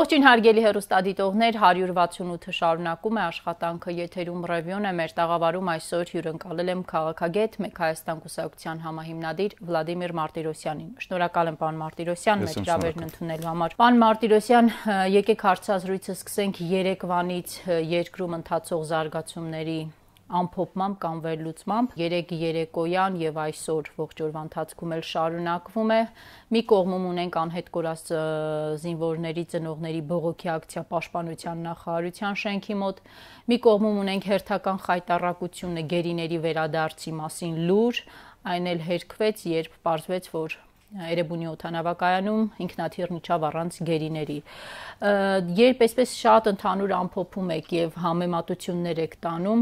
Ողջույն հարգելի հերոստադիտողներ 168-ը շարունակում է աշխատանքը եթերում ռևյոն է մեր տաղավարում այսօր հյուրընկալել եմ քաղաքագետ մեկ Հայաստան կուսակցության համահիմնադիր Վլադիմիր Մարտիրոսյանին։ Շնորհակալ եմ պարոն Մարտիրոսյան մեր հրավերն ընդունելու համար։ Պարոն Մարտիրոսյան, եկեք հարցազրույցը սկսենք Երևանից երկրում ընթացող զարգացումների ամփոփմամբ կամ վերլուծմամբ 3 երեկոյան եւ այսօր ողջ օրվա ընթացքում էլ շարունակվում է։ Մի կողմում ունենք անհետ կորած զինվորների ծնողների բողոքի ակցիա պաշտպանության նախարարության շենքի մոտ, մի կողմում ունենք հերթական խայտարակությունը գերիների վերադարձի մասին լուր, այն էլ հերկվեց, երբ պարզվեց, որ Էրեբունի օթանավակայանում ինքնաթիռ իջավ առանց գերիների։ Երբ այսպես շատ ընդհանուր ամփոփում եք եւ համեմատություններ եք տանում,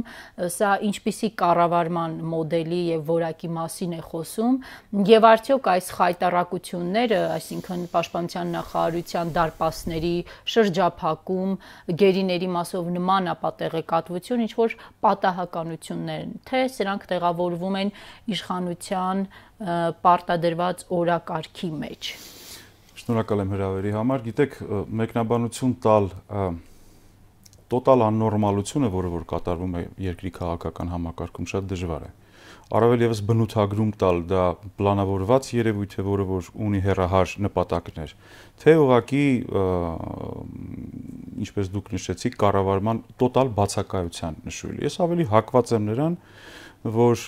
սա ինչպիսի կառավարման մոդելի եւ որակի մասին է խոսում եւ արդյոք այս խայտարակությունները, այսինքն պաշտպանության նախարարության դարպասների շրջափակում, գերիների մասով նմանապատեղեկատվություն, ինչ որ պատահականություններ, թե սրանք տեղավորվում են իշխանության պարտադրված օրակարգի մեջ։ Շնորհակալ եմ հրավերի համար։ Գիտեք, մեկնաբանություն տալ տոտալ աննորմալությունը, որը որ կատարվում է երկրի քաղաքական համակարգում, շատ դժվար է։ Առավել եւս բնութագրում տալ դա պլանավորված երևույթ է, որը որ ունի հերահար նպատակներ, թե ուղակի ինչպես դուք նշեցիք, կառավարման տոտալ բացակայության նշույլը։ Ես ավելի հակված եմ նրան, որ որ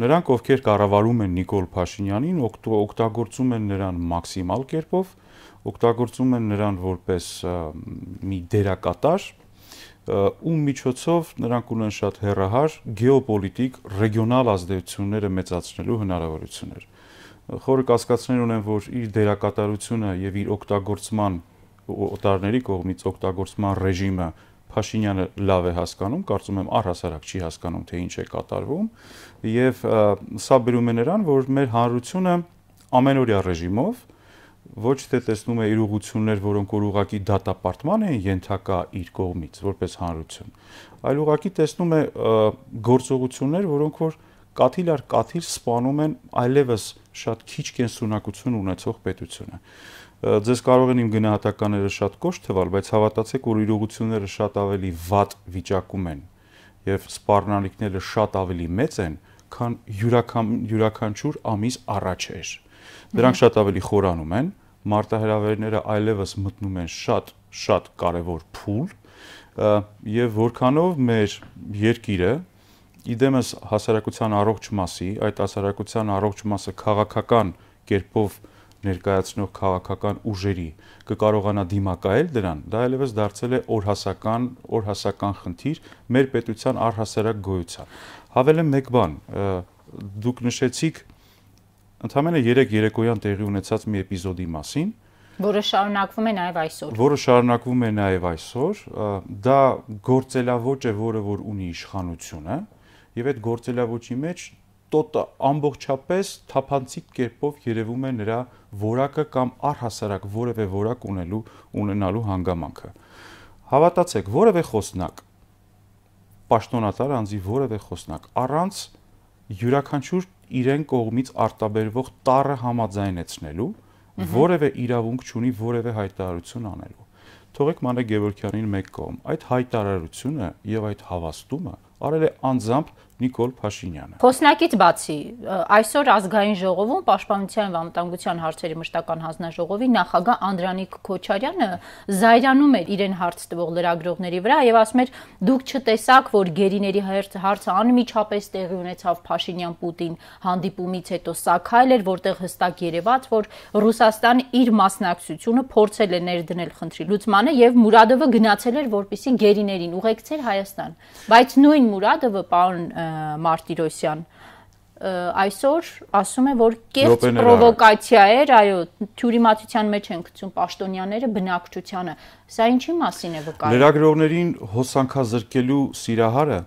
նրանք ովքեր կառավարում են Նիկոլ Փաշինյանին օգտագործում են նրան մաքսիմալ կերպով, օգտագործում են նրան որպես մի դերակատար ում միջոցով նրանք ունեն շատ հերահար գեոպոլիտիկ ռեգիոնալ ազդեցությունները մեծացնելու հնարավորություններ։ Խորը կասկածներ ունեն, որ իր դերակատարությունը եւ իր օգտագործման օտարների կողմից օգտագործման ռեժիմը Փաշինյանը լավ է հասկանում, կարծում եմ առհասարակ չի հասկանում, թե ինչ է կատարվում, եւ սա բերում է նրան, որ մեր հանրությունը ամենօրյա ռեժիմով ոչ թե տեսնում է իր ուղություններ, որոնք որ ուղակի դատապարտման են ենթակա իր կողմից որպես հանրություն, այլ ուղակի տեսնում է գործողություններ, որոնք որ կաթիլ առ կաթիլ սպանում են այլևս շատ քիչ կենսունակություն ունեցող պետությունը ձեզ կարող են իմ գնահատականները շատ կոշտ թվալ, բայց հավատացեք, որ իրողությունները շատ ավելի վատ վիճակում են եւ սպառնալիքները շատ ավելի մեծ են, քան յուրական յուրականչուր ամիս առաջ էր։ Դրանք շատ ավելի խորանում են, մարտահրավերները այլևս մտնում են շատ շատ կարևոր փուլ եւ որքանով մեր երկիրը իդեմս հասարակության առողջ մասի, այդ հասարակության առողջ մասը քաղաքական կերպով ներկայացնող քաղաքական ուժերի կկարողանա դիմակայել դրան, դա ելևս դարձել է օրհասական օրհասական խնդիր մեր պետության առհասարակ գոյության։ Հավելեմ մեկ բան, դուք նշեցիք ընդամենը 3 երեկոյան տեղի ունեցած մի էպիզոդի մասին, որը շարունակվում է նաև այսօր։ Որը շարունակվում է նաև այսօր, դա գործելավոճ է, որը որ ունի իշխանությունը, եւ այդ գործելավոճի մեջ տոտը ամբողջապես թափանցիկ կերպով երևում է նրա որակը կամ առհասարակ որևէ որակ ունելու ունենալու հանգամանքը։ Հավատացեք, որևէ խոսնակ պաշտոնատար անձի որևէ խոսնակ առանց յուրաքանչյուր իրեն կողմից արտաբերվող տարը համաձայնեցնելու որևէ իրավունք չունի որևէ հայտարարություն անելու։ Թողեք Մանե Գևորգյանին մեկ կողմ։ Այդ հայտարարությունը եւ այդ հավաստումը արել է անձամբ Նիկոլ Փաշինյանը։ Խոսնակից բացի այսօր ազգային ժողովում պաշտպանության եւ անվտանգության հարցերի մշտական հանձնաժողովի նախագահ Անդրանիկ Քոչարյանը զայրանում էր իրեն հարց տվող լրագրողների վրա եւ ասում էր դուք չտեսաք որ գերիների հարցը անմիջապես տեղի ունեցավ Փաշինյան-Պուտին հանդիպումից հետո սակայն էր որտեղ հստակ երևաց որ Ռուսաստան իր մասնակցությունը փորձել է ներդնել խնդրի լուծմանը եւ Մուրադովը գնացել էր որպիսի գերիներին ուղեկցեր Հայաստան բայց նույն Մուրադովը պարոն Մարտիրոսյան այսօր ասում է որ կերտ պրովոկացիա էր, այո, թյուրիմացության մեջ են գցում պաշտոնյաները բնակչությանը։ Սա ինչի մասին է վկայում։ Լրագրողներին հոսանքազրկելու սիրահարը,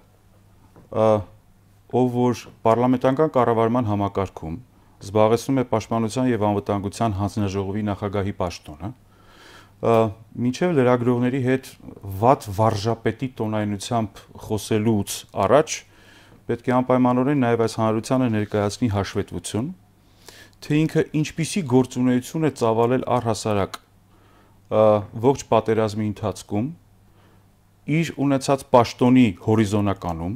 ով որ parlamentankan կառավարման համակարգում զբաղեցնում է պաշտպանության եւ անվտանգության հանձնաժողովի նախագահի պաշտոնը, մինչև լրագրողների հետ վատ վարժապետի տոնայնությամբ խոսելուց առաջ պետք է անպայմանորեն նաև այս հանրությանը ներկայացնի հաշվետվություն, թե ինքը ինչպիսի գործունեություն է ծավալել առհասարակ ողջ պատերազմի ընթացքում իր ունեցած պաշտոնի հորիզոնականում,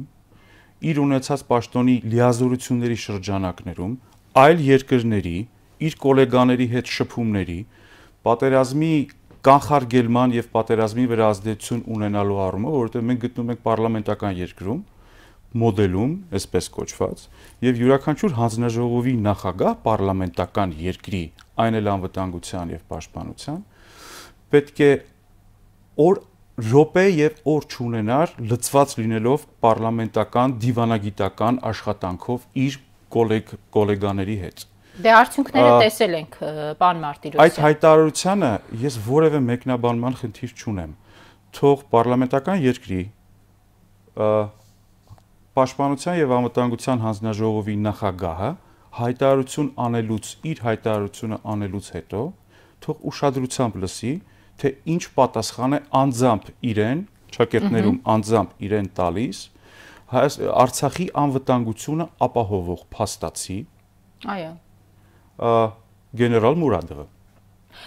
իր ունեցած պաշտոնի լիազորությունների շրջանակներում, այլ երկրների, իր գոլեգաների հետ շփումների, պատերազմի կանխարգելման եւ պատերազմի վրա ազդեցություն ունենալու առումով, որովհետեւ մենք գտնվում ենք պարլամենտական երկրում, մոդելում, այսպես կոչված, եւ յուրաքանչյուր հանձնաժողովի նախագահ parlamentական երկրի, այն էլ անվտանգության եւ պաշտպանության, պետք է օր րոպե եւ օր չունենար լծված լինելով parlamentական դիվանագիտական աշխատանքով իր կոլեգ կոլեգաների հետ։ Դե արդյունքները տեսել ենք պան Մարտիրոսյան։ Այդ հայտարարությանը ես որևէ մեկնաբանման խնդիր չունեմ թող parlamentական երկրի Պաշտպանության եւ անվտանգության հանձնաժողովի նախագահը հայտարարություն անելուց իր հայտարարությունը անելուց հետո թող ուշադրությամբ լսի, թե ինչ պատասխան է անձամբ իրեն, ճակերտներում անձամբ իրեն տալիս Հայաս Արցախի անվտանգությունը ապահովող փաստացի։ Այո։ Գեներալ Մուրադովը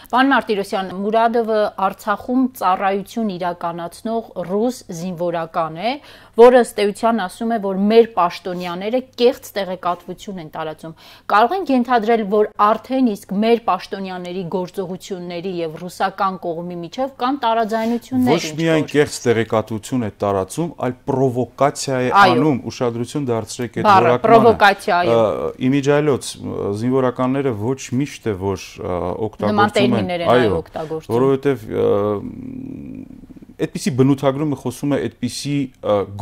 Պան Մարտիրոսյան, Մուրադովը Արցախում ծառայություն իրականացնող ռուս զինվորական է, որը ստեյության ասում է, որ մեր պաշտոնյաները կեղծ տեղեկատվություն են տարածում։ Կարող ենք ենթադրել, որ արդեն իսկ մեր պաշտոնյաների գործողությունների եւ ռուսական կողմի միջև կան տարաձայնություններ։ Ոչ միայն կեղծ տեղեկատվություն է տարածում, այլ պրովոկացիա է անում, ուշադրություն դարձրեք այդ որականը։ Բառը պրովոկացիա, այո։ Իմիջայլոց զինվորականները ոչ միշտ է որ օգտագործում տերմիններ են այո օգտագործում։ Որովհետև այդպիսի բնութագրումը խոսում է այդպիսի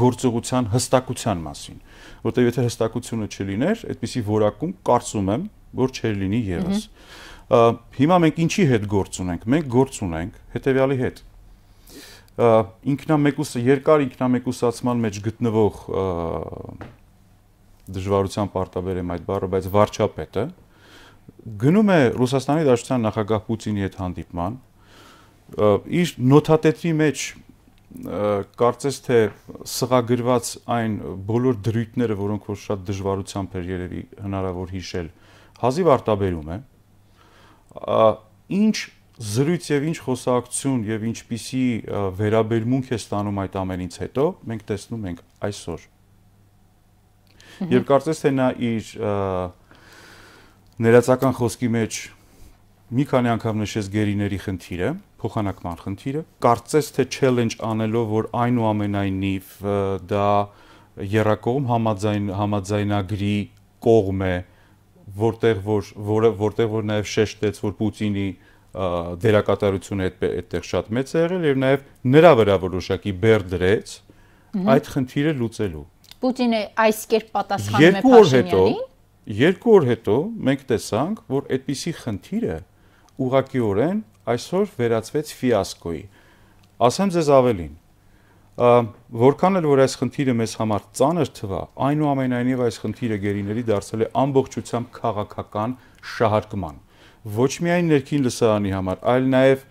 գործողության հստակության մասին, որտեղ եթե հստակությունը չլիներ, այդպիսի որակում կարծում եմ, որ չէր լինի եւս։ Հիմա մենք ինչի հետ գործ ունենք։ Մենք գործ ունենք հետեւյալի հետ։ Ինքնամեկուսը երկար ինքնամեկուսացման մեջ գտնվող դժվարությամբ արտաբերեմ այդ բառը, բայց վարչապետը, գնում է Ռուսաստանի Դաշնության նախագահ Պուտինի հետ հանդիպման։ Իր նոթատետրի մեջ կարծես թե սղագրված այն բոլոր դրույթները, որոնք որ շատ դժվարությամբ էր երևի հնարավոր հիշել, հազիվ արտաբերում է։ Ինչ զրույց եւ ինչ խոսակցություն եւ ինչպիսի վերաբերմունք է ստանում այդ ամենից հետո, մենք տեսնում ենք այսօր։ Եվ կարծես թե նա իր և, ներածական խոսքի մեջ մի քանի անգամ նշես գերիների խնդիրը, փոխանակման խնդիրը, կարծես թե չելենջ անելով, որ այնուամենայնիվ դա երակողմ համաձայն համաձայնագրի կողմ է, որտեղ որ որը որտեղ որ նաև շեշտեց, որ Պուտինի դերակատարությունը այդ այդտեղ շատ մեծ է եղել եւ նաեւ նրա վրա որոշակի բեր դրեց այդ խնդիրը լուծելու։ Պուտինը այս կերպ պատասխանում է Փաշինյանին։ Երկու օր հետո Երկու օր հետո մենք տեսանք, որ այդպիսի խնդիրը ուղղակիորեն այսօր վերածվեց ֆիասկոյի։ Ասեմ ձեզ ավելին, որքան էլ որ այս խնդիրը մեզ համար ծանր թվա, այնուամենայնիվ այս խնդիրը գերիների դարձել է ամբողջությամբ քաղաքական շահարկման։ Ոչ միայն ներքին լսարանի համար, այլ նաև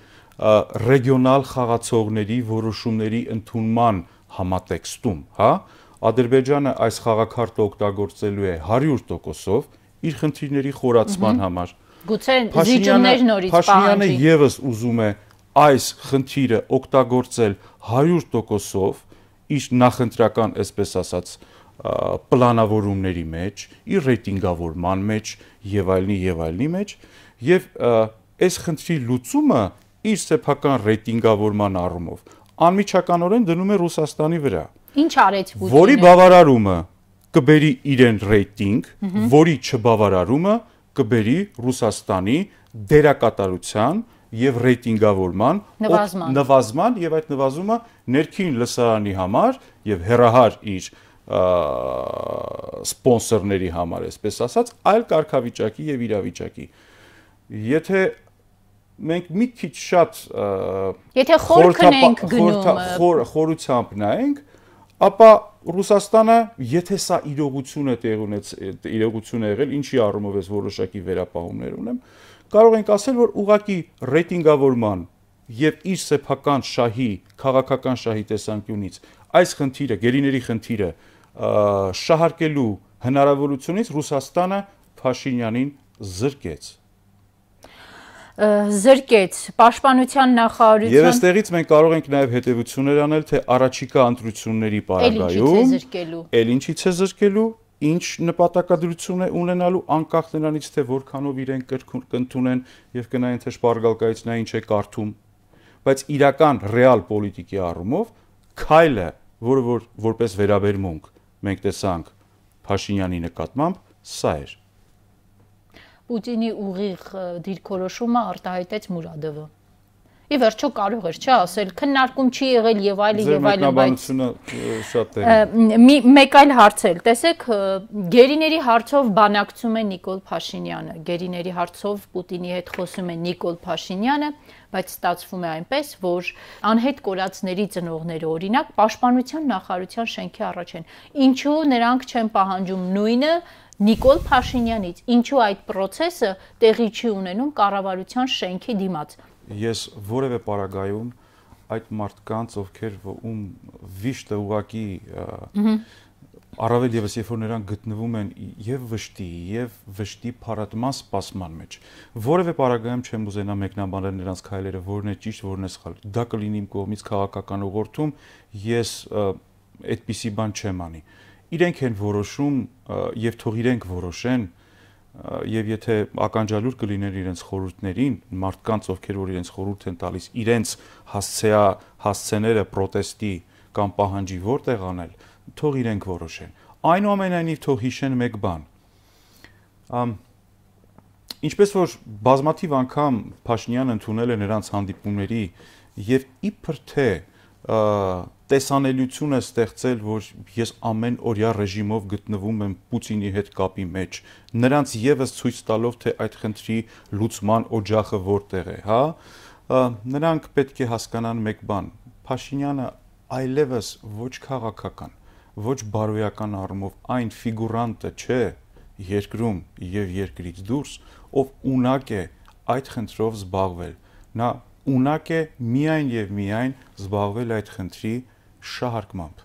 ռեգիոնալ խաղացողների որոշումների ընդունման համատեքստում, հա՞, Ադրբեջանը այս խաղակարտը օգտագործելու է 100%-ով իր խնդիրների խորացման համար։ Գուցե զիջումներ նորից պահանջի։ Փաշինյանը եւս ուզում է այս խնդիրը օգտագործել 100%-ով իր նախընտրական, այսպես ասած, պլանավորումների մեջ, իր ռեյտինգավորման մեջ եւ այլնի եւ այլնի մեջ եւ այս խնդրի լուծումը իր սեփական ռեյտինգավորման առումով անմիջականորեն դնում է Ռուսաստանի վրա։ Ա, Ինչ արեց Պուտինը։ Որի բավարարումը կբերի իրեն ռեյտինգ, որի չբավարարումը կբերի Ռուսաստանի դերակատարության եւ ռեյտինգավորման նվազման, նվազման եւ այդ նվազումը ներքին լսարանի համար եւ հերահար իր սպոնսորների համար, այսպես ասած, այլ կարգավիճակի եւ իրավիճակի։ Եթե մենք մի քիչ շատ Եթե խորքնենք գնում, խորությամբ նայենք, ապա Ռուսաստանը, եթե սա իրողություն է տեղ ունեց, իրողություն է եղել, ինչի առումով ես որոշակի վերապահումներ ունեմ, կարող ենք ասել, որ ուղակի ռեյտինգավորման եւ իր սեփական շահի, քաղաքական շահի տեսանկյունից այս խնդիրը, գերիների խնդիրը շահարկելու հնարավորությունից Ռուսաստանը Փաշինյանին զրկեց զրկեց պաշտպանության նախարարության Եվ այստեղից մենք կարող ենք նաև հետևություններ անել, թե առաջիկա ընտրությունների պարագայում Էլ ինչից է զրկելու, ինչ նպատակադրություն է ունենալու անկախ նրանից, թե որքանով իրեն կընդունեն եւ կնայեն թե շպարգալկայից նա ինչ է կարդում, բայց իրական ռեալ պոլիտիկի առումով քայլը, որը որ, որպես վերաբերմունք մենք տեսանք Փաշինյանի նկատմամբ, սա էր Պուտինի ուղիղ դիրքորոշումը արտահայտեց Մուրադովը։ Ի վերջո կարող էր, չէ, ասել, քննարկում չի եղել եւ այլն եւ այլն, բայց շատ է։ Մի մեկ այլ հարց էլ, տեսեք, գերիների հարցով բանակցում է Նիկոլ Փաշինյանը, գերիների հարցով Պուտինի հետ խոսում է Նիկոլ Փաշինյանը, բայց ստացվում է այնպես, որ անհետ կորածների ծնողները օրինակ պաշտպանության նախարարության շենքի առաջ են։ Ինչու նրանք չեն պահանջում նույնը, Նիկոլ Փաշինյանից, ինչու այդ process-ը տեղի չի ունենում կառավարության շենքի դիմաց։ Ես որևէ պարագայում այդ մարդկանց, ովքեր ում վիշտը ուղակի առավել եւս երբ որ նրանք գտնվում են եւ վշտի եւ վշտի փառատման սպասման մեջ որևէ պարագայում չեմ ուզենա մեկնաբանել նրանց քայլերը որն է ճիշտ որն է սխալ դա կլինի իմ կողմից քաղաքական ուղղորդում ես այդպիսի բան չեմ անի իրենք են որոշում եւ թող իրենք որոշեն եւ եթե ականջալուր կլիներ իրենց խորհուրդներին, մարդկանց ովքեր որ իրենց խորհուրդ են տալիս, իրենց հասցեա հասցեները պրոտեստի կամ պահանջի որտեղ անել, թող իրենք որոշեն։ Այնուամենայնիվ թող հիշեն մեկ բան։ Ամ Ինչպես որ բազմաթիվ անգամ Փաշինյանը ընդունել է նրանց հանդիպումների եւ իբր թե տեսանելիություն է ստեղծել, որ ես ամեն օրյա ռեժիմով գտնվում եմ Պուտինի հետ կապի մեջ, նրանց եւս ցույց տալով, թե այդ խնդրի լուծման օջախը որտեղ է, հա? Նրանք պետք է հասկանան մեկ բան. Փաշինյանը այլևս ոչ քաղաքական, ոչ բարոյական առումով այն ֆիգուրանտը չէ երկրում եւ երկրից դուրս, ով ունակ է այդ խնդրով զբաղվել։ Նա ունակ է միայն եւ միայն զբաղվել այդ խնդրի շահարկմամբ։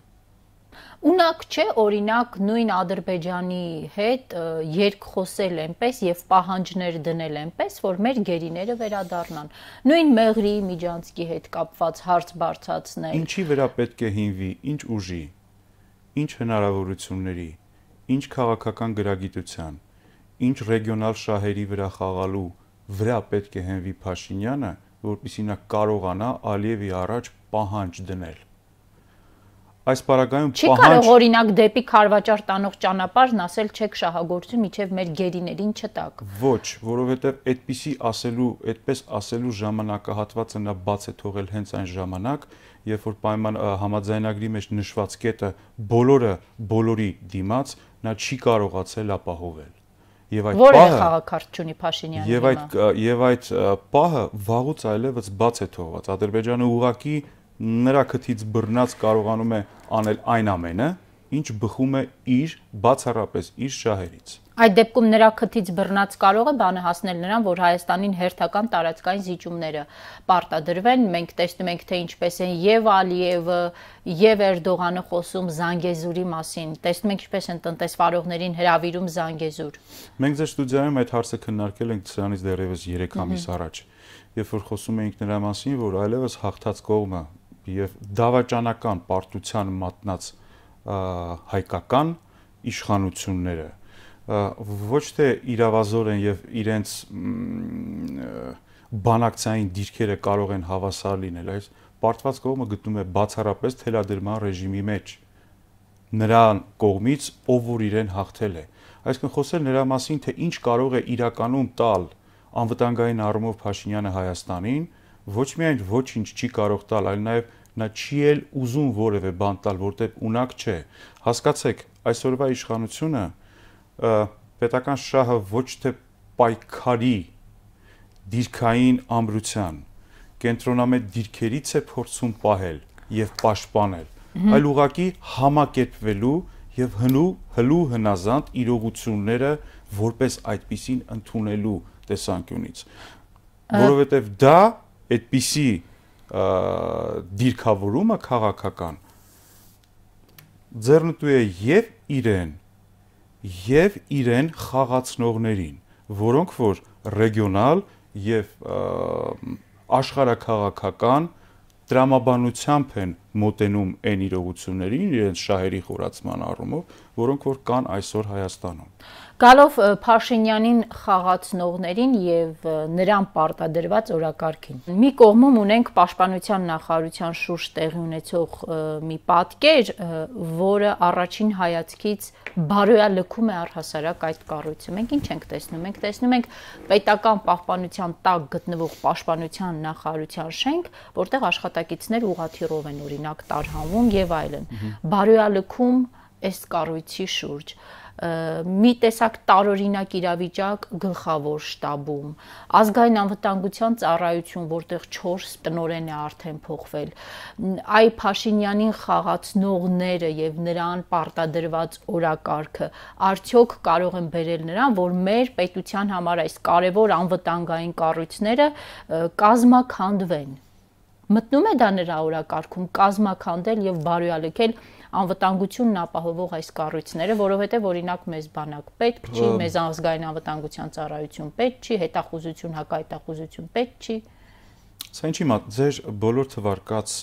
Ունակ չէ, օրինակ նույն Ադրբեջանի հետ երկխոսել ենպես եւ պահանջներ դնել ենպես, որ մեր գերիները վերադառնան։ Նույն Մեղրի Միջանցկի հետ կապված հարց բարձացնել։ Ինչի վրա պետք է հինվի, ինչ ուժի, ինչ հնարավորությունների, ինչ քաղաքական գրագիտության, ինչ ռեգիոնալ շահերի վրա խաղալու վրա պետք է հենվի Փաշինյանը, որպիսի նա կարողանա Ալիևի առաջ պահանջ դնել այս պարագայում պահանջ Չի կարող օրինակ դեպի Խարվաճար տանող ճանապարհն ասել չեք շահագործում իջև մեր գերիներին չտակ։ Ոչ, որովհետև այդպիսի ասելու, այդպես ասելու ժամանակահատվածը նա բաց է թողել հենց այն ժամանակ, երբ որ պայման համաձայնագրի մեջ նշված կետը բոլորը բոլորի դիմաց նա չի կարողացել ապահովել եւ այդ պահը որը խաղակարտ ունի Փաշինյանը եւ այդ եւ այդ պահը վաղուց այլևս բաց է թողված ադրբեջանը ուղակի ու նրա քթից բռնած կարողանում է անել այն ամենը, ինչ բխում է իր բացառապես իր շահերից։ Այդ դեպքում նրա քթից բռնած կարող է բանը հասնել նրան, որ Հայաստանին հերթական տարածքային զիջումները պարտադրվեն։ Մենք տեսնում ենք, թե ինչպես են եւ Ալիևը, եւ Էրդողանը խոսում Զանգեզուրի մասին։ Տեսնում ենք, ինչպես են տնտեսվարողներին հրավիրում Զանգեզուր։ Մենք ձեր ստուդիայում այդ հարցը քննարկել ենք սրանից դեռևս 3 ամիս առաջ, երբ որ խոսում էինք նրա մասին, որ այլևս հաղթած կողմը եւ դավաճանական պարտության մատնած հայկական իշխանությունները ոչ թե իրավազոր են եւ իրենց բանակցային դիրքերը կարող են հավասար լինել, այս պարտված կողմը գտնում է բացառապես թելադրման ռեժիմի մեջ նրան կողմից, ով որ իրեն հաղթել է։ Այսինքն խոսել նրա մասին, թե ինչ կարող է իրականում տալ անվտանգային առումով Փաշինյանը Հայաստանին, ոչ միայն ոչինչ չի կարող տալ, այլ նաև նա չի էլ ուզում որևէ բան տալ, որտեղ ունակ չէ։ Հասկացեք, այսօրվա իշխանությունը պետական շահը ոչ թե պայքարի դիրքային ամրության կենտրոնամետ դիրքերից է փորձում պահել եւ պաշտպանել, այլ ուղակի համակերպվելու եւ հնու հլու հնազանդ իրողությունները որպես այդպիսին ընդունելու տեսանկյունից որովհետև դա այդպիսի դիրքավորումը քաղաքական ձեռնտու է եւ իրեն եւ իրեն խաղացնողներին, որոնք որ ռեգիոնալ եւ աշխարհակաղակական տրամաբանությամբ են մոտենում այն իրողություններին իրենց շահերի խորացման առումով, որոնք որ կան այսօր Հայաստանում։ Գալով Փաշինյանին խաղացնողներին եւ նրան պարտադրված օրակարգին։ Մի կողմում ունենք Պաշտպանության նախարարության շուրջ տեղի ունեցող մի պատկեր, որը առաջին հայացքից բարոյա լքում է առհասարակ այդ կառույցը։ Մենք ինչ ենք տեսնում։ Մենք տեսնում ենք պետական պահպանության տակ գտնվող Պաշտպանության նախարարության շենք, որտեղ աշխատակիցներ ուղաթիռով են ուրի օրինակ տարհանվում եւ այլն։ Բարոյալքում այս կառույցի շուրջ մի տեսակ տարօրինակ իրավիճակ գլխավոր շտաբում ազգային անվտանգության ծառայություն որտեղ 4 տնորեն է արդեն փոխվել այ Փաշինյանին խաղացնողները եւ նրան պարտադրված օրակարգը արդյոք կարող են բերել նրան որ մեր պետության համար այս կարևոր անվտանգային կառույցները կազմականդվեն մտնում է դա նրա օրակարգում կազմականդել եւ բարոյալեկել անվտանգությունն ապահովող այս կառույցները, որովհետեւ օրինակ մեզ բանակ պետք չի, հա։ մեզ ազգային անվտանգության ծառայություն պետք չի, հետախուզություն, հակահետախուզություն պետք չի։ Սա ինչի՞ մատ ձեր բոլոր թվարկած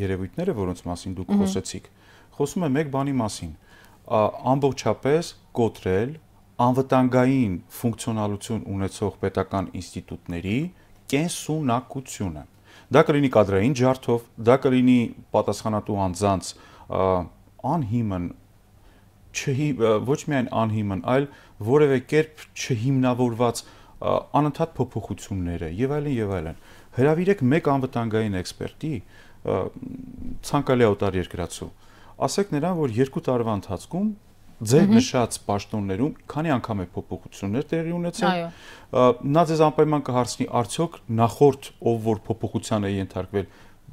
երևույթները, որոնց մասին դուք խոսեցիք, խոսում է մեկ բանի մասին՝ ամբողջապես կոտրել անվտանգային ֆունկցիոնալություն ունեցող պետական ինստիտուտների կենսունակությունը։ Դա կլինի կադրային ջարդով, դա կլինի պատասխանատու անձանց անհիմն չհի ոչ միայն անհիմն, այլ որևէ կերպ չհիմնավորված անընդհատ փոփոխությունները եւ այլն եւ այլն։ Հրավիրեք մեկ անվտանգային էքսպերտի, ցանկալի օտար երկրացու։ Ասեք նրան, որ 2 տարվա ընթացքում ձեր նշած պաշտոններում քանի անգամ է փոփոխություններ տեղի ունեցել։ Նա ձեզ անպայման կհարցնի, արդյոք նախորդ ով որ փոփոխության է ենթարկվել,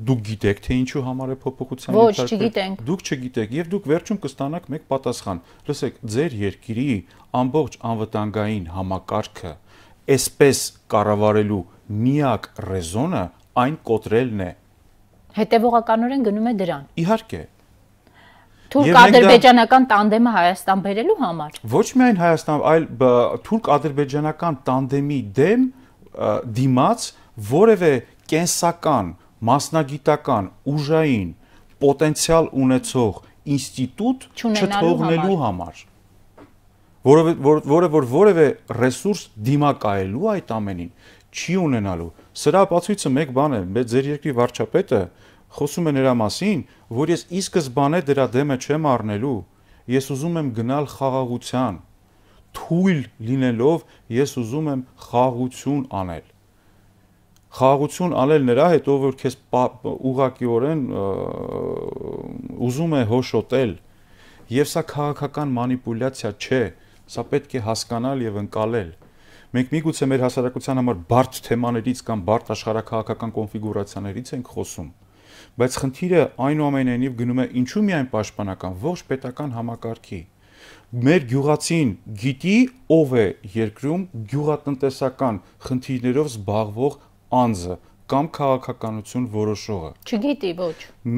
դուք գիտեք թե ինչու համար է փոփոխության ենթարկվել։ Ոչ, չգիտենք։ Դուք չգիտեք եւ դուք վերջում կստանաք մեկ պատասխան։ Լսեք, ձեր երկիրի ամբողջ անվտանգային համակարգը այսպես կառավարելու միակ ռեզոնը այն կոտրելն է։ Հետևողականորեն գնում է դրան։ Իհարկե, Թուրք-ադրբեջանական տանդեմը Հայաստան բերելու համար։ Ոչ միայն Հայաստան, այլ թուրք-ադրբեջանական տանդեմի դեմ դիմաց որևէ կենսական, մասնագիտական, ուժային պոտենցիալ ունեցող ինստիտուտ չթողնելու համար որը որը որ որևէ ռեսուրս դիմակայելու այդ ամենին չի ունենալու։ Սրա ապացույցը մեկ բան է, մեր ձեր երկրի վարչապետը Խոսում է նրա մասին, որ ես ի սկզբանե դրա դեմը չեմ առնելու, ես ուզում եմ գնալ խաղաղության։ Թույլ լինելով ես ուզում եմ խաղաղություն անել։ Խաղաղություն անել նրա հետ, ով որ քեզ ուղակիորեն ուզում է հոշոտել։ Եվ սա քաղաքական մանիպուլյացիա չէ, սա պետք է հասկանալ եւ ընկալել։ Մենք միգուցե մեր հասարակության համար բարդ թեմաներից կամ բարդ աշխարհակահաղական կոնֆիգուրացիաներից ենք խոսում, բայց խնդիրը այնուամենայնիվ գնում է ինչու միայն պաշտպանական ողջ պետական համակարգի մեր գյուղացին գիտի ով է երկրում գյուղատնտեսական խնդիրներով զբաղվող անձը կամ քաղաքականություն որոշողը։ Չգիտի ոչ։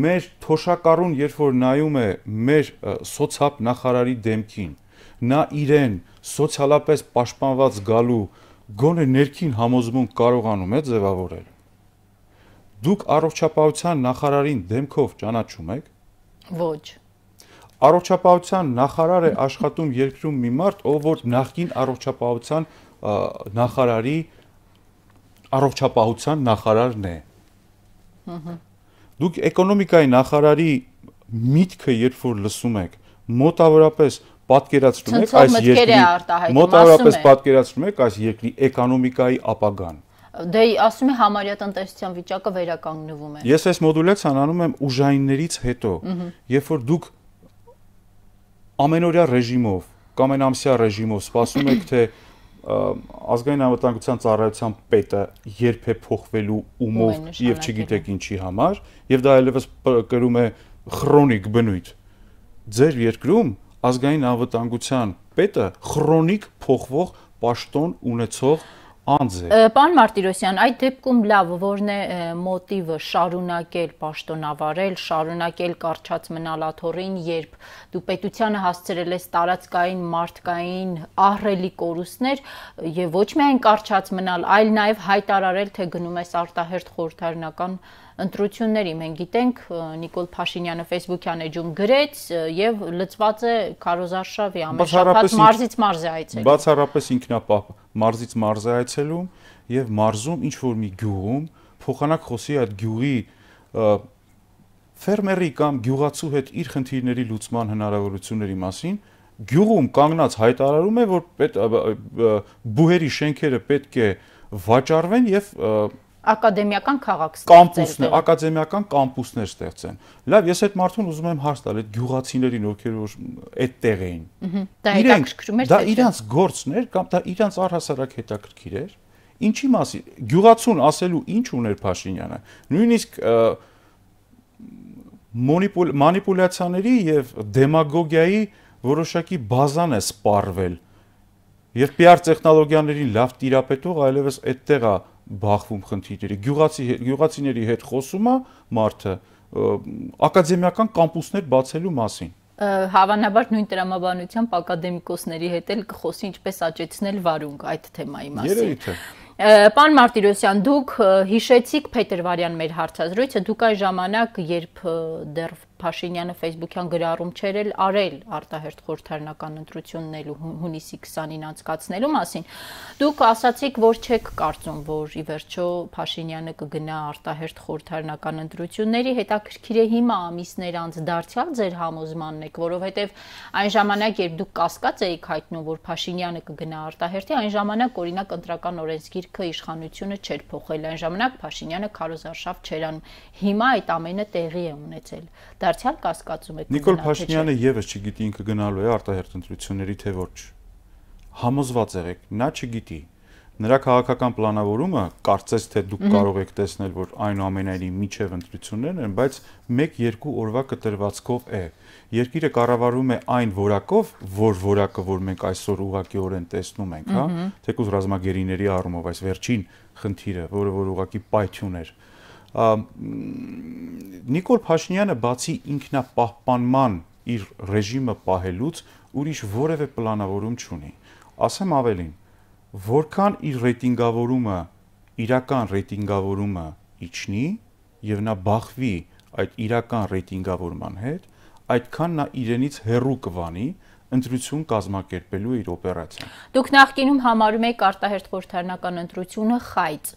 Մեր թոշակառուն երբ որ նայում է մեր սոցիալ նախարարի դեմքին, նա իրեն սոցիալապես պաշտպանված գալու գոնե ներքին համոզմունք կարողանում է ձևավորել Դուք առողջապահության նախարարին դեմքով ճանաչում եք։ Ոչ։ Առողջապահության նախարար է աշխատում երկրում մի մարդ, ով որ նախկին առողջապահության նախարարի առողջապահության նախարարն է։ Ահա։ Դուք էկոնոմիկայի նախարարի միտքը երբ որ լսում եք, մոտավորապես պատկերացնում եք այս երկրի մոտավորապես պատկերացնում եք այս երկրի էկոնոմիկայի ապագան։ Դե ասում է համարյա տնտեսության վիճակը վերականգնվում է։ Ես այս մոդուլյացիան անում եմ ուժայիններից հետո, երբ որ դուք ամենօրյա ռեժիմով կամ ամենամսյա ռեժիմով սպասում եք, թե ազգային անվտանգության ծառայության պետը երբ է փոխվելու ումով եւ չգիտեք ինչի համար, եւ դա այլևս կրում է քրոնիկ բնույթ։ Ձեր երկրում ազգային անվտանգության պետը քրոնիկ փոխվող պաշտոն ունեցող անձ է։ Պարոն Մարտիրոսյան, այդ դեպքում լավ որն է մոտիվը շարունակել պաշտոնավարել, շարունակել կարճած մնալ աթորին, երբ դու պետությանը հասցրել ես տարածքային մարդկային ահրելի կորուստներ եւ ոչ միայն կարճած մնալ, այլ նաեւ հայտարարել, թե գնում ես արտահերթ խորհրդարանական ընտրությունների մենք գիտենք Նիկոլ Փաշինյանը Facebook-յան էջում գրեց եւ լծված է Քարոզարշավի ամեն շաբաթ մարզից մարզ է այցելում։ Բացառապես ինքնապահ մարզից մարզ է այցելում եւ մարզում ինչ որ մի գյուղում փոխանակ խոսի այդ գյուղի ֆերմերի կամ գյուղացու հետ իր խնդիրների լուծման հնարավորությունների մասին գյուղում կանգնած հայտարարում է որ պետ բուհերի շենքերը պետք է վաճառվեն եւ և, և ակադեմիական քաղաք ստեղծել։ Կամպուսներ, ակադեմիական կամպուսներ ստեղծեն։ Լավ, ես այդ մարդուն ուզում եմ հարց տալ, այդ գյուղացիներին, ովքեր որ այդ տեղ էին։ Դա հետաքրքրում էր։ Դա իրանց գործներ կամ դա իրանց առհասարակ հետաքրքիր էր։ Ինչի մասին գյուղացուն ասելու ինչ ուներ Փաշինյանը։ Նույնիսկ մանիպուլյացիաների եւ դեմագոգիայի որոշակի բազան է սպառվել։ Երբ PR տեխնոլոգիաներին լավ տիրապետող, այլևս այդտեղ է բախվում խնդիրների։ Գյուղացի գյուղացիների հետ խոսում է մարդը ակադեմիական կամպուսներ բացելու մասին հավանաբար նույն տրամաբանությամբ ակադեմիկոսների հետ էլ կխոսի ինչպես աճեցնել վարունգ այդ թեմայի մասին։ Երևի թե։ Պան Մարտիրոսյան, դուք հիշեցիք Փետրվարյան մեր հարցազրույցը, դուք այն ժամանակ, երբ դեռ Փաշինյանը Facebook-յան գրառում չեր էլ արել արտահերթ խորհրդարանական ընտրությունն էլ հունիսի 20-ին անցկացնելու մասին, դուք ասացիք, որ չեք կարծում, որ ի վերջո Փաշինյանը կգնա արտահերթ խորհրդարանական ընտրությունների, հետաքրքիր է հիմա ամիսներ անց դարձյալ ձեր համոզմանն եք, որովհետև այն ժամանակ, երբ դուք կասկած էիք հայտնում, որ Փաշինյանը կգնա արտահերթի, այն ժամանակ օրինակ ընտրական օրենսգիր դիրքը իշխանությունը չէր փոխել։ Այն ժամանակ Փաշինյանը քարոզարշավ չէր անում։ Հիմա այդ ամենը տեղի է ունեցել։ Դարձյալ կասկածում եք։ Նիկոլ Փաշինյանը եւս չգիտի ինքը գնալու է արտահերտ ընտրությունների թե ոչ։ Համոզված եղեք, նա չգիտի։ Նրա քաղաքական պլանավորումը կարծես թե դուք կարող եք տեսնել, որ այնուամենայնիվ միջև ընտրություններն են, բայց 1-2 օրվա կտրվածքով է։ Ա, երկիրը կառավարում է այն որակով, որ որակը, որ մենք այսօր ուղղակիորեն տեսնում ենք, հա, թեկուզ ռազմագերիների առումով այս վերջին խնդիրը, որը որ ուղղակի պայթյուն էր։ Նիկոլ Փաշինյանը բացի ինքնապահպանման իր ռեժիմը պահելուց ուրիշ որևէ պլանավորում չունի։ Ասեմ ավելին, որքան իր ռեյտինգավորումը, իրական ռեյտինգավորումը իջնի եւ նա բախվի այդ իրական ռեյտինգավորման հետ, այդքան նա իրենից հեռու կվանի ընտրություն կազմակերպելու իր օպերացիան։ Դուք նախկինում համարում եք արտահերտ խորհրդարանական ընտրությունը խայծ։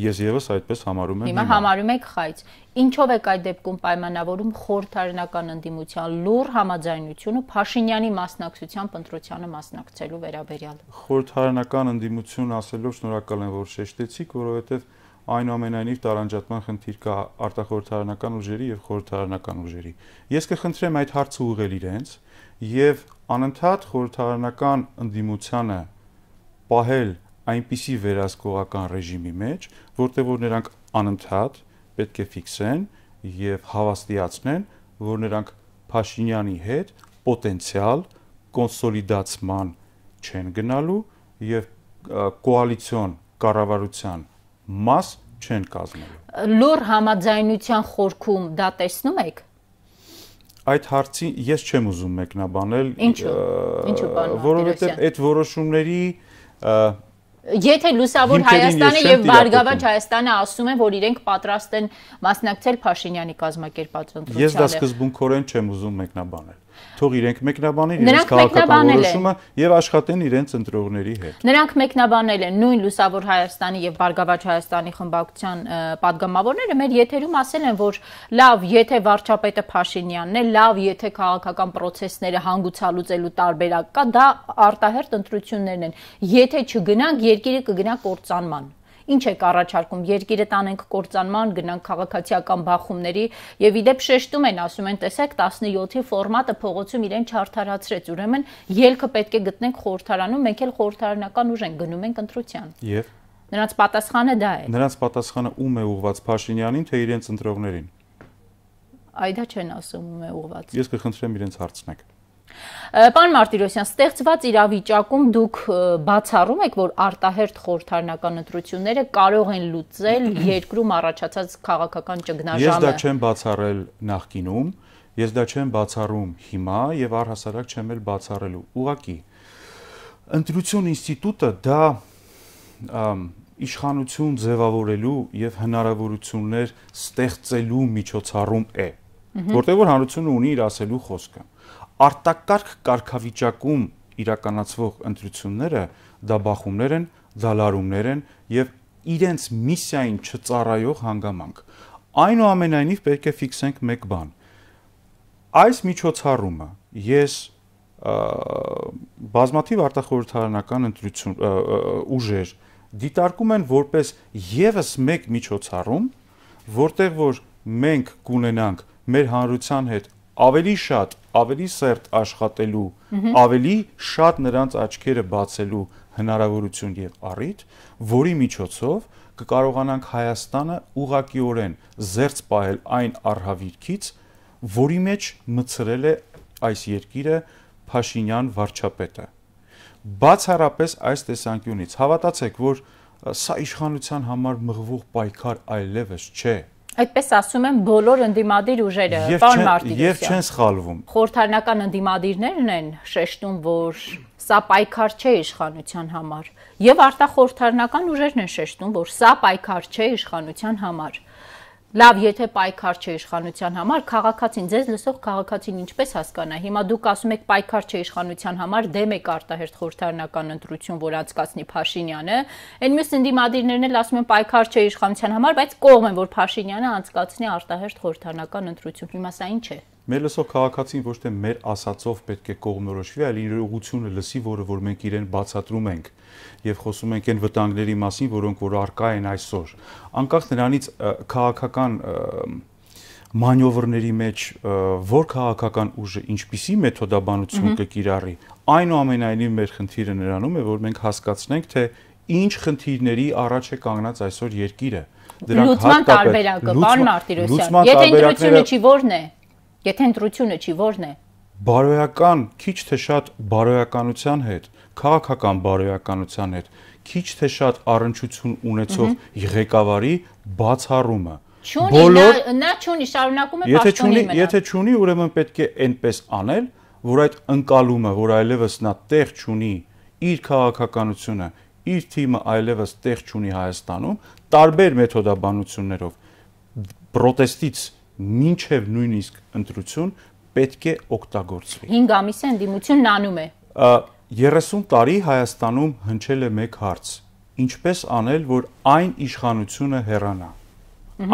Ես եւս այդպես համարում եմ։ Հիմա համարում եք խայծ։ Ինչով եք այդ դեպքում պայմանավորում խորհրդարանական ընդդիմության լուր համաձայնությունը Փաշինյանի մասնակցությամբ ընտրությանը մասնակցելու վերաբերյալ։ Խորհրդարանական ընդդիմություն ասելով շնորհակալ եմ, որ շեշտեցիք, որովհետեւ որ այնուամենայնիվ տարանջատման խնդիր կա արտախորհրդարանական ուժերի եւ խորհրդարանական ուժերի։ Ես կխնդրեմ այդ հարցը ուղղել իրենց եւ անընդհատ խորհրդարանական ընդդիմությանը պահել այնպիսի վերահսկողական ռեժիմի մեջ, որտեղ որ նրանք անընդհատ պետք է ֆիքսեն եւ հավաստիացնեն, որ նրանք Փաշինյանի հետ պոտենցիալ կոնսոլիդացման չեն գնալու եւ կոալիցիոն կառավարության մաս չեն կազմել։ Լուր համաձայնության խորքում դա տեսնում եք։ Այդ հարցի ես չեմ ուզում մեկնաբանել, որովհետև այդ որոշումների Եթե լուսավոր Հայաստանը եւ Բարգավաճ Հայաստանը ասում են, որ իրենք պատրաստ են մասնակցել Փաշինյանի կազմակերպած ընտրությանը։ Ես դա սկզբունքորեն չեմ ուզում մեկնաբանել թող իրենք մեկնաբանեն իրենց քաղաքականորոշումը եւ աշխատեն իրենց ընտրողների հետ։ Նրանք մեկնաբանել են նույն Լուսավոր Հայաստանի եւ Բարգավաճ Հայաստանի խմբակցության падգամավորները մեր եթերում ասել են, որ լավ, եթե վարչապետը Փաշինյանն է, լավ, եթե քաղաքական process-ները հանգուցալուծելու տարբերակ կա, դա արտահերտ ընտրություններն են։ Եթե չգնանք, երկիրը կգնա կործանման։ Ինչ եք առաջարկում երկիրը տանենք կործանման, գնանք քաղաքացիական բախումների եւ իդեպ շեշտում են, ասում են, տեսեք 17-ի ֆորմատը փողոցում իրեն չարթարացրեց, ուրեմն ելքը պետք է գտնենք խորհրդարանում, մենք էլ խորհրդարանական ուժ ենք գնում ենք ընտրության։ Եվ նրանց պատասխանը դա է։ Նրանց պատասխանը ում է ուղված Փաշինյանին, թե իրենց ընտրողներին։ Այդա չեն ասում ում է ուղված։ Ես կխնդրեմ իրենց հարցնեք։ Պարոն Մարտիրոսյան, ստեղծված իրավիճակում դուք բացառում եք, որ արտահերթ խորհրդարանական ընտրությունները կարող են լուծել երկրում առաջացած քաղաքական ճգնաժամը։ Ես դա չեմ բացառել նախկինում, ես դա չեմ բացառում հիմա եւ առհասարակ չեմ էլ բացառելու։ Ուղղակի ընտրություն ինստիտուտը դա իշխանություն ձևավորելու եւ հնարավորություններ ստեղծելու միջոցառում է, որտեղ որ հանրությունը ունի իր ասելու խոսքը։ Ա արտակարգ կարգավիճակում իրականացվող ընտրությունները դա բախումներ են, դալարումներ են եւ իրենց миссиային չծառայող հանգամանք։ Այնուամենայնիվ պետք է ֆիքսենք մեկ բան։ Այս միջոցառումը ես բազմաթիվ արտախորհրդարանական ընտրություն ուժեր դիտարկում են որպես եւս մեկ միջոցառում, որտեղ որ մենք կունենանք մեր հանրության հետ ավելի շատ ավելի սերտ աշխատելու, ավելի շատ նրանց աչքերը բացելու հնարավորություն եւ առիթ, որի միջոցով կկարողանանք Հայաստանը ուղղակիորեն զերծ պահել այն արհավիրքից, որի մեջ մցրել է այս երկիրը Փաշինյան վարչապետը։ Բացառապես այս տեսանկյունից հավատացեք, որ սա իշխանության համար մղվող պայքար այլևս չէ, այլ Այդպես ասում են բոլոր ընդդիմադիր ուժերը, պարոն Մարտիրոսյան։ Եվ չեն սխալվում։ Խորհրդարանական ընդդիմադիրներն են շեշտում, որ սա պայքար չէ իշխանության համար, եւ արտախորհրդարանական ուժերն են շեշտում, որ սա պայքար չէ իշխանության համար։ Լավ, եթե պայքար չէ իշխանության համար, քաղաքացին, ձեզ լսող քաղաքացին ինչպես հասկանա։ Հիմա դուք ասում եք պայքար չէ իշխանության համար, դեմ եք արտահերթ խորհրդարանական ընտրություն, որ անցկացնի Փաշինյանը, այն մյուս ընդդիմադիրներն էլ ասում են պայքար չէ իշխանության համար, բայց կողմ են, որ Փաշինյանը անցկացնի արտահերթ խորհրդարանական ընտրություն։ Հիմա սա ինչ է մեր լսող քաղաքացին ոչ թե մեր ասածով պետք է կողմնորոշվի, այլ իր ուղությունը լսի, որը որ մենք իրեն բացատրում ենք եւ խոսում ենք այն վտանգների մասին, որոնք որ արկա են այսօր։ Անկախ նրանից քաղաքական մանյովրների մեջ որ քաղաքական ուժը ինչպիսի մեթոդաբանություն կկիրառի, այնուամենայնիվ մեր խնդիրը նրանում է, որ մենք հասկացնենք, թե ինչ խնդիրների առաջ է կանգնած այսօր երկիրը։ Դրանք հատկապես լուսման տարբերակը, պարոն Մարտիրոսյան, եթե ընտրությունը չի որն է, Եթե ընտրությունը չի, ո՞րն է։ Բարոյական, քիչ թե շատ բարոյականության հետ, քաղաքական բարոյականության հետ, քիչ թե շատ առընչություն ունեցող ղեկավարի բացառումը։ Չունի, նա նա չունի, շարունակում է պաշտոնի մնալ։ Եթե չունի, եթե չունի, ուրեմն պետք է այնպես անել, որ այդ ընկալումը, որ այլևս նա տեղ չունի իր քաղաքականությունը, իր թիմը այլևս տեղ չունի Հայաստանում, տարբեր մեթոդաբանություններով պրոտեստից մինչև նույնիսկ ընտրություն պետք է օգտագործվի։ 5 ամիս է ընդդիմությունն անում է։ 30 տարի Հայաստանում հնչել է մեկ հարց. ինչպես անել, որ այն իշխանությունը հեռանա։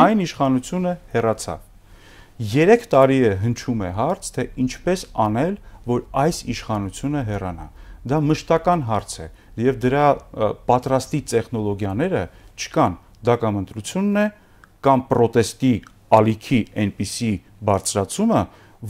Այն իշխանությունը հեռացավ։ 3 տարի է հնչում է հարց, թե ինչպես անել, որ այս իշխանությունը հեռանա։ Դա մշտական հարց է եւ դրա պատրաստի տեխնոլոգիաները չկան։ Դա կամ ընտրությունն է, կամ պրոտեստի ալիքի այնպիսի բարձրացումը,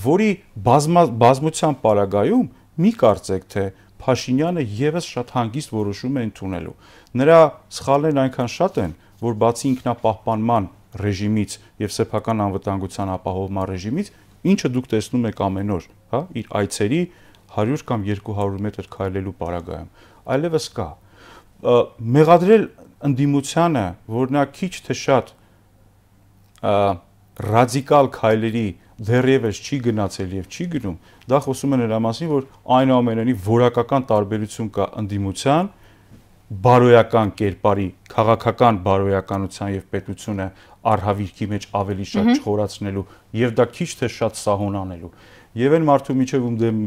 որի բազմա, բազմության պարագայում մի կարծեք թե Փաշինյանը եւս շատ հանգիստ որոշում է ընդունելու։ Նրա սխալներն այնքան շատ են, որ բացի ինքնապահպանման ռեժիմից եւ սեփական անվտանգության ապահովման ռեժիմից, ինչը դուք տեսնում եք ամեն օր, հա, իր այցերի 100 կամ 200 մետր քայլելու պարագայում, այլևս կա։ Մեղադրել ընդդիմությանը, որ նա քիչ թե շատ ռադիկալ քայլերի դեռևս չի գնացել եւ չի գնում, դա խոսում է նրա մասին, որ այնուամենայնիվ որակական տարբերություն կա ընդդիմության բարոյական կերպարի, քաղաքական բարոյականության եւ պետությունը արհավիրքի մեջ ավելի շատ չխորացնելու եւ դա քիչ թե շատ սահոնանելու։ Եվ այն մարդու միջև ում դեմ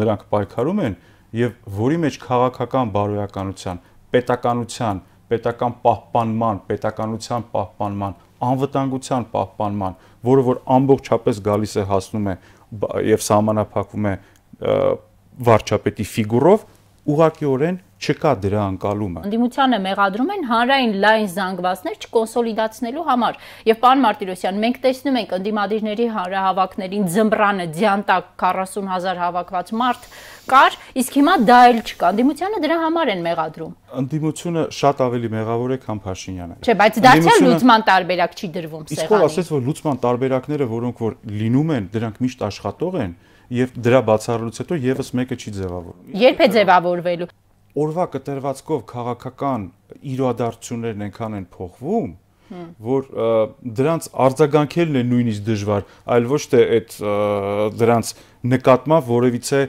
նրանք պայքարում են եւ որի մեջ քաղաքական բարոյականության, պետականության, պետական պահպանման, պետականության պահպանման անվտանգության պահպանման, որը որ ամբողջապես գալիս է հասնում է եւ համանապակվում է վարչապետի ֆիգուրով, ուղղակիորեն չկա դրա անկալումը։ Անդիմությանը մեղադրում են հանրային լայն զանգվածներ չկոնսոլիդացնելու համար։ Եվ պարոն Մարտիրոսյան, մենք տեսնում ենք անդիմադիրների հանրահավաքներին ձմբրանը ձյանտակ 40000 հավաքված մարդ կար, իսկ հիմա դա էլ չկա։ Ընդդիմությունը դրա համար են մեղադրում։ Ընդդիմությունը շատ ավելի մեղավոր է, քան Փաշինյանը։ Չէ, բայց դա չէ լուսման տարբերակ չի դրվում սեղանին։ Իսկ ով ասեց, որ լուսման տարբերակները, որոնք որ լինում են, դրանք միշտ աշխատող են եւ դրա բացառելուց հետո եւս մեկը չի ձևավորվում։ Երբ է ձևավորվելու։ Օրվա կտրվածքով քաղաքական իրադարձություններն ենքան են փոխվում, որ դրանց արձագանքելն է նույնիսկ դժվար, այլ ոչ թե այդ դրանց նկատմամբ որևիցե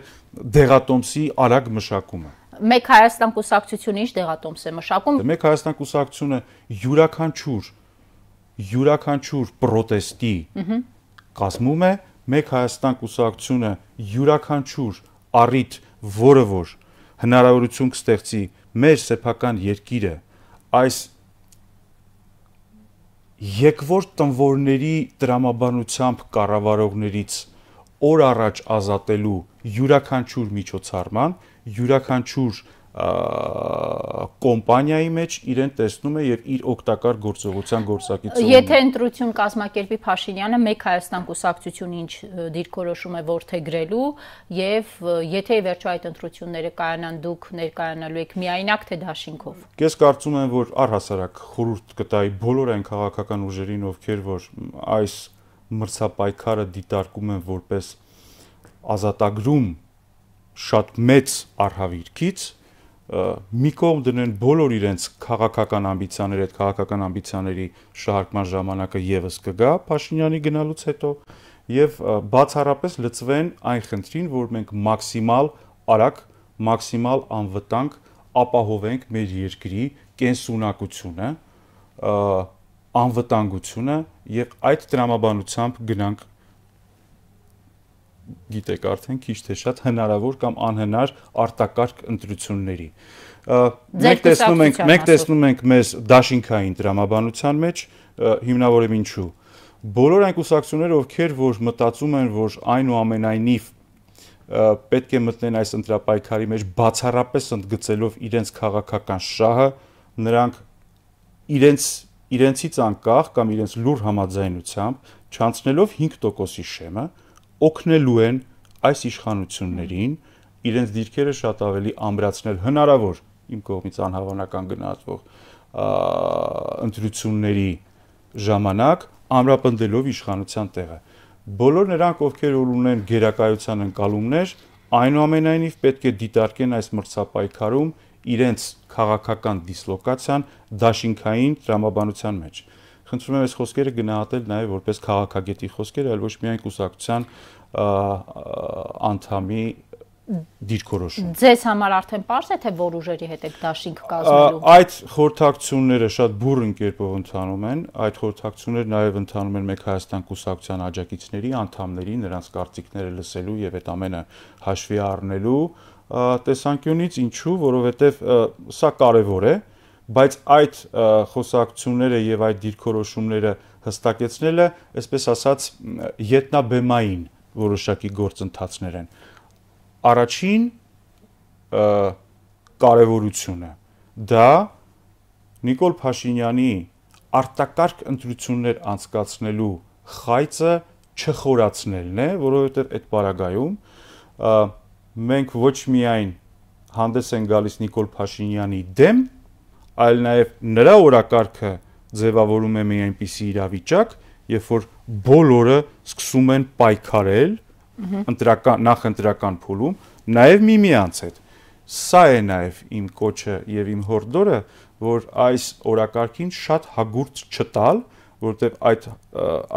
դեղատոմսի արագ մշակումը։ Մեկ Հայաստան կուսակցությունը ի՞նչ դեղատոմս է մշակում։ դե Մեկ Հայաստան կուսակցությունը յուրաքանչյուր յուրաքանչյուր պրոտեստի կազմում է Մեկ Հայաստան կուսակցությունը յուրաքանչյուր առիթ, որը որ հնարավորություն կստեղծի մեր սեփական երկիրը այս եկվոր տնվորների դրամաբանությամբ կառավարողներից օր առաջ ազատելու յուրաքանչյուր միջոցառման, յուրաքանչյուր կոմպանիայի մեջ իրեն տեսնում է եւ իր օգտակար գործողության գործակիցը։ Եթե ընտրություն կազմակերպի Փաշինյանը մեկ Հայաստան կուսակցությունը ինչ դիրքորոշում է որթեգրելու եւ եթե ի վերջո այդ ընտրությունները կայանան դուք ներկայանալու եք միայնակ թե դաշինքով։ Ես կարծում եմ, որ առհասարակ խորհուրդ կտայի բոլոր այն քաղաքական ուժերին, ովքեր որ այս մրցապայքարը դիտարկում են որպես ազատագրում շատ մեծ արհավիրքից մի կողմ դնեն բոլոր իրենց քաղաքական ամբիցիաները, այդ քաղաքական ամբիցիաների շահարկման ժամանակը եւս կգա Փաշինյանի գնալուց հետո եւ բացառապես լծվեն այն խնդրին, որ մենք մաքսիմալ արագ, մաքսիմալ անվտանգ ապահովենք մեր երկրի կենսունակությունը, անվտանգությունը եւ այդ տրամաբանությամբ գնանք գիտեք արդեն քիչ թե շատ հնարավոր կամ անհնար արտակարգ ընտրությունների։ Մենք տեսնում ենք, մենք տեսնում ենք մեզ դաշինքային դրամաբանության մեջ հիմնավորեմ ինչու։ Բոլոր այն կուսակցությունները, ովքեր որ մտածում են, որ այն ու ամենայնիվ պետք է մտնեն այս ընտրապայքարի մեջ բացառապես ընդգծելով իրենց քաղաքական շահը, նրանք իրենց իրենցից անկախ կամ իրենց լուր համաձայնությամբ չանցնելով 5%-ի շեմը օգնելու են այս իշխանություններին իրենց դիրքերը շատ ավելի ամրացնել հնարավոր իմ կողմից անհավանական գնահատվող ընտրությունների ժամանակ ամրապնդելով իշխանության տեղը բոլոր նրանք, ովքեր որ ունեն գերակայության ընկալումներ, այնուամենայնիվ պետք է դիտարկեն այս մրցապայքարում իրենց քաղաքական դիսլոկացիան դաշինքային դրամաբանության մեջ։ Խնդրում եմ այս խոսքերը գնահատել նաև որպես քաղաքագետի խոսքեր, այլ ոչ միայն կուսակցության անդամի դիրքորոշում։ Ձեզ համար արդեն པարզ է թե որ ուժերի հետ եք դաշինք կազմելու։ Այդ խորհրդակցությունները շատ բուրըն կերպով ընթանում են, այդ խորհրդակցությունները նաև ընթանում են Մեկ Հայաստան կուսակցության աջակիցների, անդամների, նրանց կարծիքները լսելու եւ այդ ամենը հաշվի առնելու տեսանկյունից ինչու, որովհետև սա կարևոր է, բայց այդ խոսակցությունները եւ այդ դիրքորոշումները հստակեցնելը, այսպես ասած, ետնաբեմային որոշակի գործընթացներ են։ Առաջին կարևորությունը դա Նիկոլ Փաշինյանի արտակարգ ընտրություններ անցկացնելու խայծը չխորացնելն է, որովհետև այդ պարագայում մենք ոչ միայն հանդես են գալիս Նիկոլ Փաշինյանի դեմ, այլ նաև նրա օրակարգը ձևավորում է մի այնպիսի իրավիճակ, երբ որ բոլորը սկսում են պայքարել ընտրական նախ ընտրական փուլում, նաև միմյանց հետ։ Սա է նաև իմ կոչը եւ իմ հորդորը, որ այս օրակարգին շատ հագուրց չտալ, որովհետեւ այդ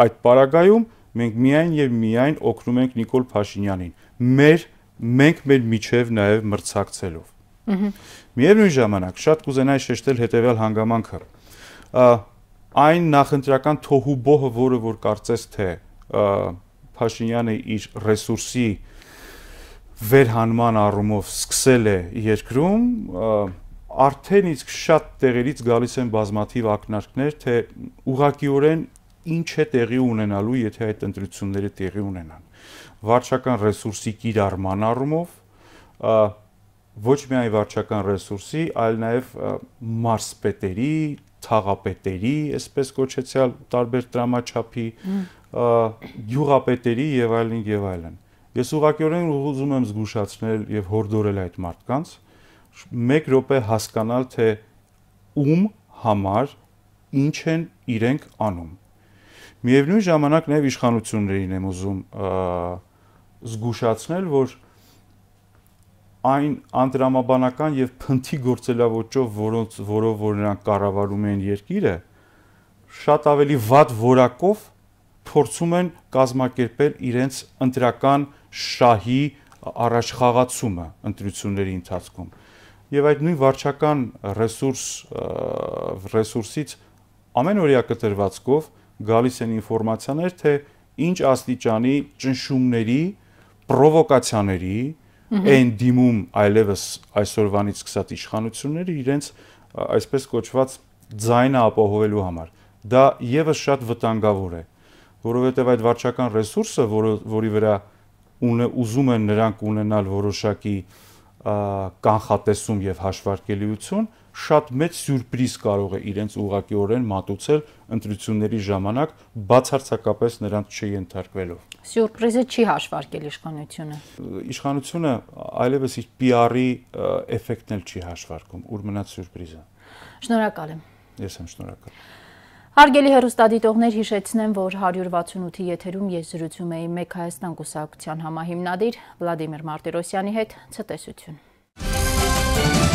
այդ պարագայում մենք միայն եւ միայն օգնում ենք Նիկոլ Փաշինյանին։ Մեր մենք մեր միջև նաև մրցակցելով։ Ահա։ Միևնույն ժամանակ շատ կուզենայի շեշտել հետևյալ հանգամանքը։ Այն նախընտրական թոհուբոհը, որը որ կարծես թե Փաշինյանը իր ռեսուրսի վերհանման առումով սկսել է երկրում, արդեն իսկ շատ տեղերից գալիս են բազմաթիվ ակնարկներ, թե ուղղակիորեն ինչ է տեղի ունենալու, եթե այդ ընտրությունները տեղի ունենան վարչական ռեսուրսի կիրառման առումով ոչ միայն վարչական ռեսուրսի, այլ նաև մարսպետերի, թաղապետերի, այսպես կոչեցյալ տարբեր դրամաչափի յուղապետերի եւ այլն եւ այլն։ Ես ուղղակիորեն ուզում եմ զգուշացնել եւ հորդորել այդ մարդկանց մեկ րոպե հասկանալ թե ում համար ինչ են իրենք անում Միևնույն ժամանակ նաև իշխանություններին եմ ուզում զգուշացնել, որ այն անդրամաբանական եւ փնթի գործելավոճով, որոնց որով որ նրանք կառավարում են երկիրը, շատ ավելի վատ որակով փորձում են կազմակերպել իրենց ընտրական շահի առաջխաղացումը ընտրությունների ընթացքում եւ այդ նույն վարչական ռեսուրս ռեսուրսից ամենօրյա կտրվածքով գալիս են ինֆորմացիաներ, թե ինչ աստիճանի ճնշումների, պրովոկացիաների են դիմում այլևս այսօրվանից սկսած իշխանությունները իրենց այսպես կոչված ձայնը ապահովելու համար։ Դա եւս շատ վտանգավոր է, որովհետեւ այդ վարչական ռեսուրսը, որ, որի վրա ունը ուզում են նրանք ունենալ որոշակի կանխատեսում եւ հաշվարկելիություն, շատ մեծ սյուրպրիզ կարող է իրենց ուղղակիորեն մատուցել ընտրությունների ժամանակ բացարձակապես նրանց չենթարկվելով։ Սյուրպրիզը չի հաշվարկել իշխանությունը։ Իշխանությունը այլևս իր PR-ի էֆեկտն էլ չի հաշվարկում, ուր մնաց սյուրպրիզը։ Շնորհակալ եմ։ Ես եմ շնորհակալ։ Հարգելի հերոստադիտողներ, հիշեցնեմ, որ 168-ի եթերում ես զրուցում էի Մեկ Հայաստան կուսակցության համահիմնադիր Վլադիմիր Մարտիրոսյանի հետ ցտեսություն։